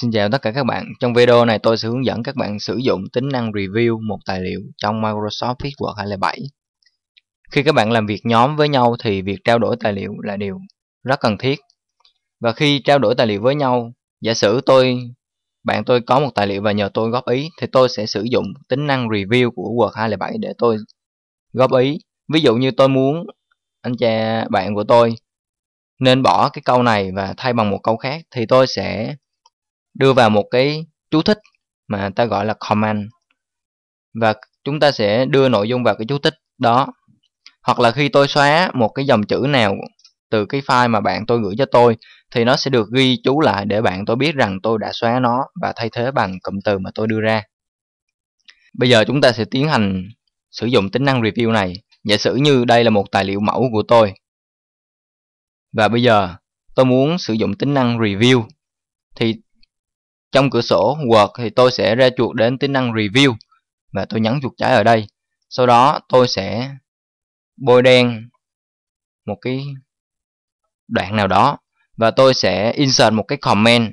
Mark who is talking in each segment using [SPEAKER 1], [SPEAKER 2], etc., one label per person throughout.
[SPEAKER 1] Xin chào tất cả các bạn, trong video này tôi sẽ hướng dẫn các bạn sử dụng tính năng Review một tài liệu trong Microsoft Word 207. Khi các bạn làm việc nhóm với nhau thì việc trao đổi tài liệu là điều rất cần thiết. Và khi trao đổi tài liệu với nhau, giả sử tôi bạn tôi có một tài liệu và nhờ tôi góp ý thì tôi sẽ sử dụng tính năng Review của Word 207 để tôi góp ý. Ví dụ như tôi muốn anh cha bạn của tôi nên bỏ cái câu này và thay bằng một câu khác thì tôi sẽ đưa vào một cái chú thích mà ta gọi là comment và chúng ta sẽ đưa nội dung vào cái chú thích đó hoặc là khi tôi xóa một cái dòng chữ nào từ cái file mà bạn tôi gửi cho tôi thì nó sẽ được ghi chú lại để bạn tôi biết rằng tôi đã xóa nó và thay thế bằng cụm từ mà tôi đưa ra bây giờ chúng ta sẽ tiến hành sử dụng tính năng review này giả sử như đây là một tài liệu mẫu của tôi và bây giờ tôi muốn sử dụng tính năng review thì trong cửa sổ Word thì tôi sẽ ra chuột đến tính năng Review và tôi nhấn chuột trái ở đây sau đó tôi sẽ bôi đen một cái đoạn nào đó và tôi sẽ insert một cái comment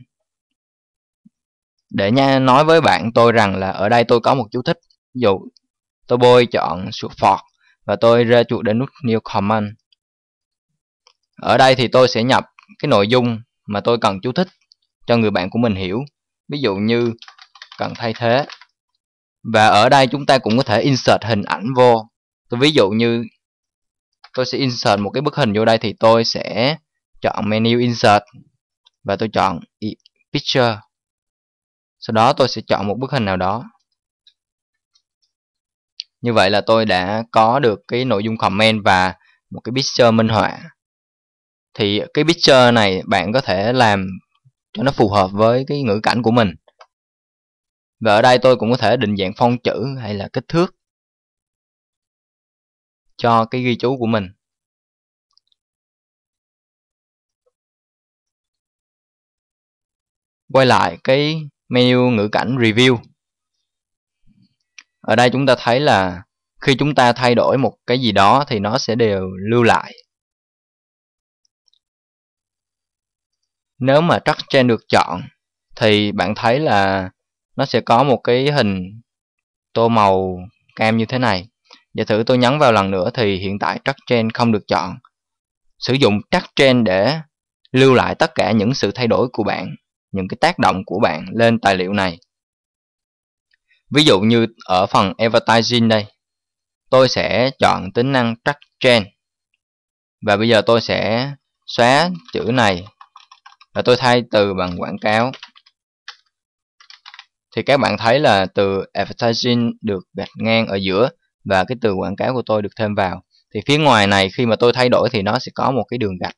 [SPEAKER 1] để nha nói với bạn tôi rằng là ở đây tôi có một chú thích ví dụ tôi bôi chọn support và tôi ra chuột đến nút new comment ở đây thì tôi sẽ nhập cái nội dung mà tôi cần chú thích cho người bạn của mình hiểu ví dụ như cần thay thế và ở đây chúng ta cũng có thể insert hình ảnh vô tôi ví dụ như tôi sẽ insert một cái bức hình vô đây thì tôi sẽ chọn menu insert và tôi chọn picture sau đó tôi sẽ chọn một bức hình nào đó như vậy là tôi đã có được cái nội dung comment và một cái picture minh họa thì cái picture này bạn có thể làm cho nó phù hợp với cái ngữ cảnh của mình và ở đây tôi cũng có thể định dạng phong chữ hay là kích thước cho cái ghi chú của mình quay lại cái menu ngữ cảnh review ở đây chúng ta thấy là khi chúng ta thay đổi một cái gì đó thì nó sẽ đều lưu lại nếu mà blockchain được chọn thì bạn thấy là nó sẽ có một cái hình tô màu cam như thế này giả thử tôi nhấn vào lần nữa thì hiện tại blockchain không được chọn sử dụng blockchain để lưu lại tất cả những sự thay đổi của bạn những cái tác động của bạn lên tài liệu này ví dụ như ở phần advertising đây tôi sẽ chọn tính năng track trend và bây giờ tôi sẽ xóa chữ này là tôi thay từ bằng quảng cáo thì các bạn thấy là từ advertising được gạch ngang ở giữa và cái từ quảng cáo của tôi được thêm vào thì phía ngoài này khi mà tôi thay đổi thì nó sẽ có một cái đường gạch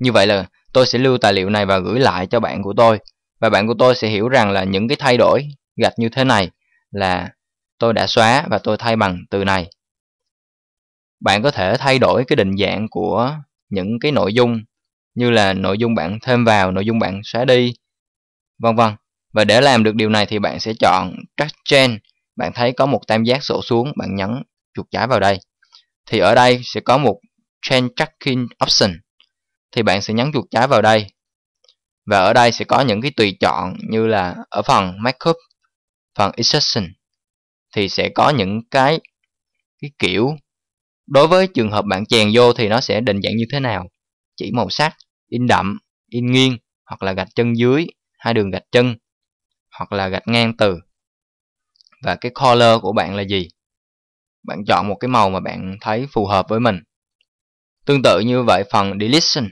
[SPEAKER 1] như vậy là tôi sẽ lưu tài liệu này và gửi lại cho bạn của tôi và bạn của tôi sẽ hiểu rằng là những cái thay đổi gạch như thế này là tôi đã xóa và tôi thay bằng từ này bạn có thể thay đổi cái định dạng của những cái nội dung như là nội dung bạn thêm vào, nội dung bạn xóa đi, vân vân. Và để làm được điều này thì bạn sẽ chọn Track Change. Bạn thấy có một tam giác sổ xuống, bạn nhấn chuột trái vào đây. Thì ở đây sẽ có một Change Tracking Option. Thì bạn sẽ nhấn chuột trái vào đây. Và ở đây sẽ có những cái tùy chọn như là ở phần Markup, phần Exception. Thì sẽ có những cái cái kiểu đối với trường hợp bạn chèn vô thì nó sẽ định dạng như thế nào chỉ màu sắc in đậm in nghiêng hoặc là gạch chân dưới hai đường gạch chân hoặc là gạch ngang từ và cái color của bạn là gì bạn chọn một cái màu mà bạn thấy phù hợp với mình tương tự như vậy phần deletion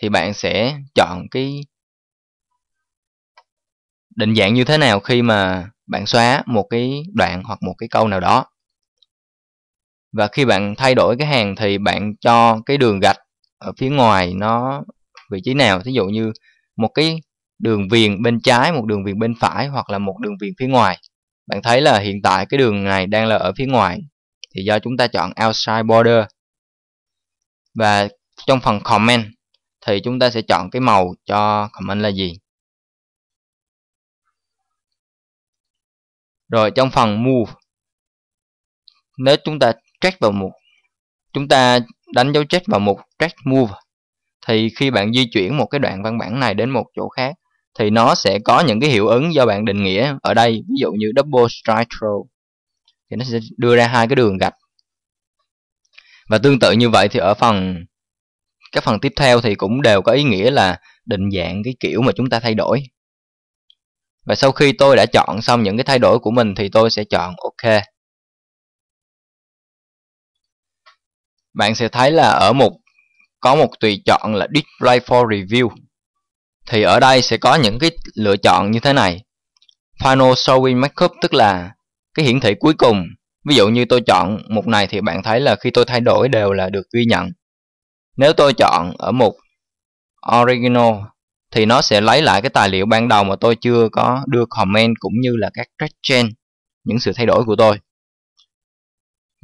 [SPEAKER 1] thì bạn sẽ chọn cái định dạng như thế nào khi mà bạn xóa một cái đoạn hoặc một cái câu nào đó và khi bạn thay đổi cái hàng thì bạn cho cái đường gạch ở phía ngoài nó vị trí nào thí dụ như một cái đường viền bên trái một đường viền bên phải hoặc là một đường viền phía ngoài bạn thấy là hiện tại cái đường này đang là ở phía ngoài thì do chúng ta chọn outside border và trong phần comment thì chúng ta sẽ chọn cái màu cho comment là gì rồi trong phần move nếu chúng ta track vào một chúng ta đánh dấu check vào một track move thì khi bạn di chuyển một cái đoạn văn bản này đến một chỗ khác thì nó sẽ có những cái hiệu ứng do bạn định nghĩa ở đây ví dụ như double strike throw thì nó sẽ đưa ra hai cái đường gạch và tương tự như vậy thì ở phần các phần tiếp theo thì cũng đều có ý nghĩa là định dạng cái kiểu mà chúng ta thay đổi và sau khi tôi đã chọn xong những cái thay đổi của mình thì tôi sẽ chọn ok bạn sẽ thấy là ở mục có một tùy chọn là display for review thì ở đây sẽ có những cái lựa chọn như thế này final showing markup tức là cái hiển thị cuối cùng ví dụ như tôi chọn mục này thì bạn thấy là khi tôi thay đổi đều là được ghi nhận nếu tôi chọn ở mục original thì nó sẽ lấy lại cái tài liệu ban đầu mà tôi chưa có đưa comment cũng như là các track change những sự thay đổi của tôi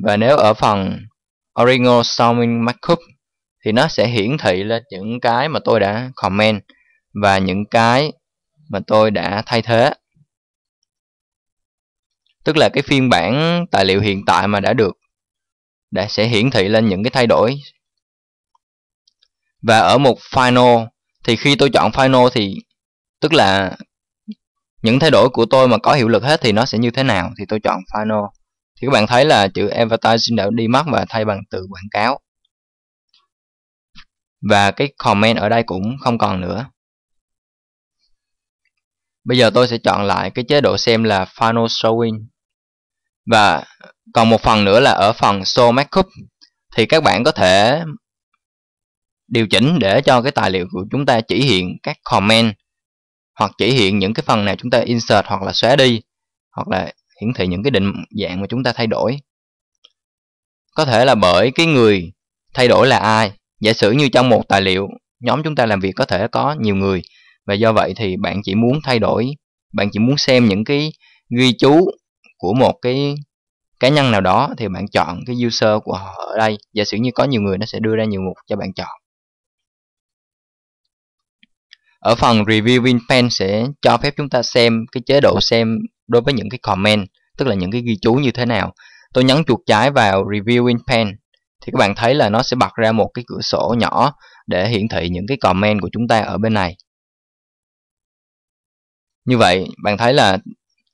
[SPEAKER 1] và nếu ở phần original showing markup thì nó sẽ hiển thị lên những cái mà tôi đã comment và những cái mà tôi đã thay thế tức là cái phiên bản tài liệu hiện tại mà đã được đã sẽ hiển thị lên những cái thay đổi và ở mục final thì khi tôi chọn final thì tức là những thay đổi của tôi mà có hiệu lực hết thì nó sẽ như thế nào thì tôi chọn final thì các bạn thấy là chữ advertising đã đi mất và thay bằng từ quảng cáo và cái comment ở đây cũng không còn nữa bây giờ tôi sẽ chọn lại cái chế độ xem là final showing và còn một phần nữa là ở phần show markup thì các bạn có thể điều chỉnh để cho cái tài liệu của chúng ta chỉ hiện các comment hoặc chỉ hiện những cái phần nào chúng ta insert hoặc là xóa đi hoặc là hiển thị những cái định dạng mà chúng ta thay đổi có thể là bởi cái người thay đổi là ai Giả sử như trong một tài liệu, nhóm chúng ta làm việc có thể có nhiều người và do vậy thì bạn chỉ muốn thay đổi, bạn chỉ muốn xem những cái ghi chú của một cái cá nhân nào đó thì bạn chọn cái user của họ ở đây. Giả sử như có nhiều người nó sẽ đưa ra nhiều mục cho bạn chọn. Ở phần Review Winpen sẽ cho phép chúng ta xem cái chế độ xem đối với những cái comment, tức là những cái ghi chú như thế nào. Tôi nhấn chuột trái vào Review Winpen thì các bạn thấy là nó sẽ bật ra một cái cửa sổ nhỏ để hiển thị những cái comment của chúng ta ở bên này như vậy bạn thấy là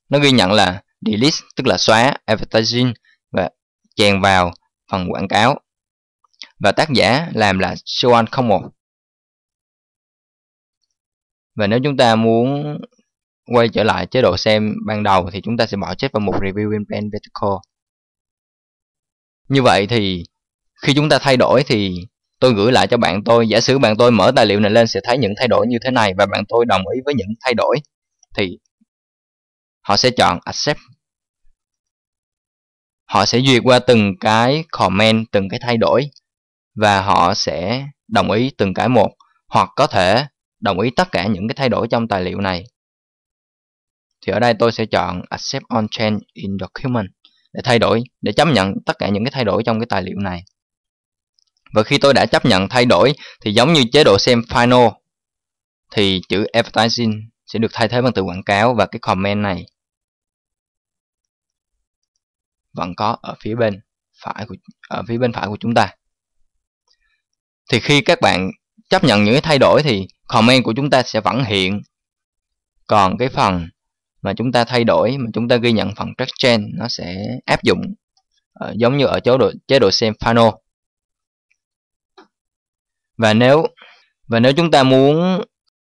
[SPEAKER 1] nó ghi nhận là delete tức là xóa advertising và chèn vào phần quảng cáo và tác giả làm là Sean không một và nếu chúng ta muốn quay trở lại chế độ xem ban đầu thì chúng ta sẽ bỏ chết vào mục review in plan vertical như vậy thì khi chúng ta thay đổi thì tôi gửi lại cho bạn tôi giả sử bạn tôi mở tài liệu này lên sẽ thấy những thay đổi như thế này và bạn tôi đồng ý với những thay đổi thì họ sẽ chọn accept họ sẽ duyệt qua từng cái comment từng cái thay đổi và họ sẽ đồng ý từng cái một hoặc có thể đồng ý tất cả những cái thay đổi trong tài liệu này thì ở đây tôi sẽ chọn accept on change in document để thay đổi để chấp nhận tất cả những cái thay đổi trong cái tài liệu này và khi tôi đã chấp nhận thay đổi thì giống như chế độ xem final thì chữ advertising sẽ được thay thế bằng từ quảng cáo và cái comment này vẫn có ở phía bên phải của ở phía bên phải của chúng ta. Thì khi các bạn chấp nhận những cái thay đổi thì comment của chúng ta sẽ vẫn hiện. Còn cái phần mà chúng ta thay đổi mà chúng ta ghi nhận phần track chain nó sẽ áp dụng uh, giống như ở chế độ chế độ xem final và nếu và nếu chúng ta muốn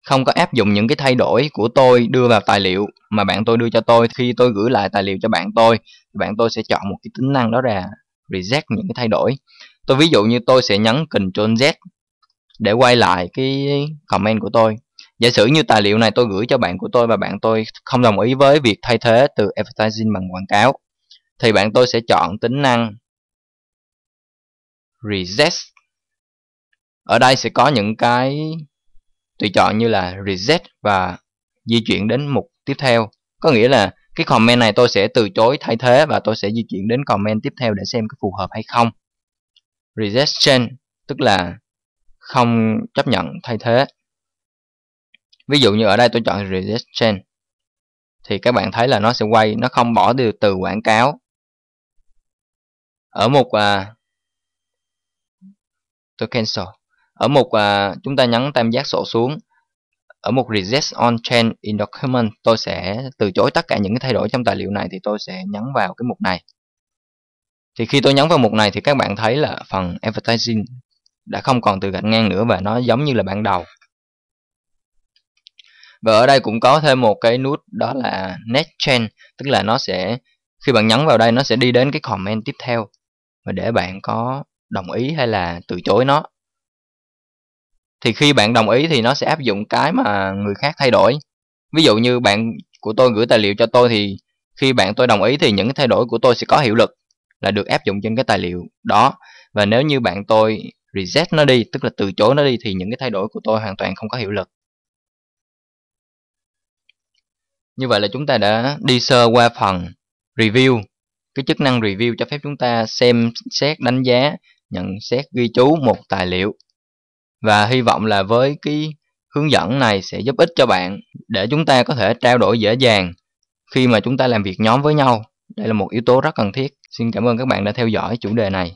[SPEAKER 1] không có áp dụng những cái thay đổi của tôi đưa vào tài liệu mà bạn tôi đưa cho tôi khi tôi gửi lại tài liệu cho bạn tôi bạn tôi sẽ chọn một cái tính năng đó là reject những cái thay đổi tôi ví dụ như tôi sẽ nhấn Ctrl Z để quay lại cái comment của tôi giả sử như tài liệu này tôi gửi cho bạn của tôi và bạn tôi không đồng ý với việc thay thế từ advertising bằng quảng cáo thì bạn tôi sẽ chọn tính năng reject ở đây sẽ có những cái tùy chọn như là reset và di chuyển đến mục tiếp theo có nghĩa là cái comment này tôi sẽ từ chối thay thế và tôi sẽ di chuyển đến comment tiếp theo để xem có phù hợp hay không reset rejection tức là không chấp nhận thay thế ví dụ như ở đây tôi chọn reset rejection thì các bạn thấy là nó sẽ quay nó không bỏ từ từ quảng cáo ở mục uh, tôi cancel ở mục à, chúng ta nhấn tam giác sổ xuống ở mục reject on change in document tôi sẽ từ chối tất cả những cái thay đổi trong tài liệu này thì tôi sẽ nhấn vào cái mục này thì khi tôi nhấn vào mục này thì các bạn thấy là phần advertising đã không còn từ gạch ngang nữa và nó giống như là ban đầu và ở đây cũng có thêm một cái nút đó là next change tức là nó sẽ khi bạn nhấn vào đây nó sẽ đi đến cái comment tiếp theo và để bạn có đồng ý hay là từ chối nó thì khi bạn đồng ý thì nó sẽ áp dụng cái mà người khác thay đổi ví dụ như bạn của tôi gửi tài liệu cho tôi thì khi bạn tôi đồng ý thì những thay đổi của tôi sẽ có hiệu lực là được áp dụng trên cái tài liệu đó và nếu như bạn tôi reset nó đi tức là từ chối nó đi thì những cái thay đổi của tôi hoàn toàn không có hiệu lực như vậy là chúng ta đã đi sơ qua phần review cái chức năng review cho phép chúng ta xem xét đánh giá nhận xét ghi chú một tài liệu và hy vọng là với cái hướng dẫn này sẽ giúp ích cho bạn để chúng ta có thể trao đổi dễ dàng khi mà chúng ta làm việc nhóm với nhau. Đây là một yếu tố rất cần thiết. Xin cảm ơn các bạn đã theo dõi chủ đề này.